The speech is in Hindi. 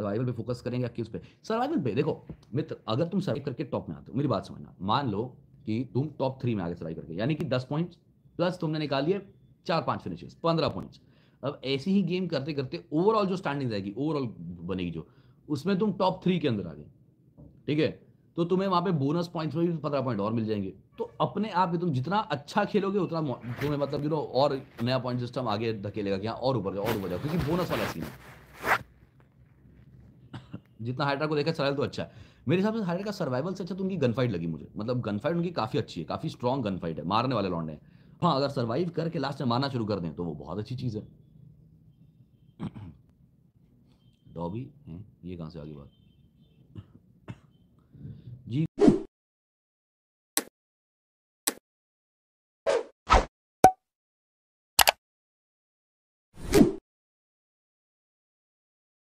सर्वाइवल पे फोकस करेंगे या किस पे सर्वाइवल पे देखो मित्र अगर तुम सर्वाइव करके टॉप में आते हो मेरी बात समझना मान लो कि तुम टॉप थ्री में आगे सर्वाइव करके यानी कि दस पॉइंट्स प्लस तुमने निकाल लिए चार पांच फिनिशेस पंद्रह पॉइंट्स अब ऐसी ही गेम करते करते ओवरऑल जो स्टैंडिंग रहेगी ओवरऑल बनेगी जो उसमें तुम टॉप थ्री के अंदर आ गए ठीक है तो तुम्हें वहां पे बोनस पॉइंट्स में भी पंद्रह पॉइंट और मिल जाएंगे तो अपने आप ही तुम जितना अच्छा खेलोगे उतना तुम्हें मतलब यू नो और नया पॉइंट सिस्टम आगे धकेलेगा कि हाँ और ऊपर जाओ और ऊपर जाओ क्योंकि बोनस वाला सीन है जितना हाइड्रा को देखा सर्वाइवल तो अच्छा है मेरे हिसाब से हाइड्रा का सर्वाइवल से अच्छा तो उनकी गनफाइट लगी मुझे मतलब गन फाइट उनकी काफ़ी अच्छी है काफ़ी स्ट्रॉन्ग गन फाइट है मारने वाले लौंडे हाँ अगर सर्वाइव करके लास्ट में मारना शुरू कर दें तो वो बहुत अच्छी चीज़ है डॉबी ये कहां से आगे बात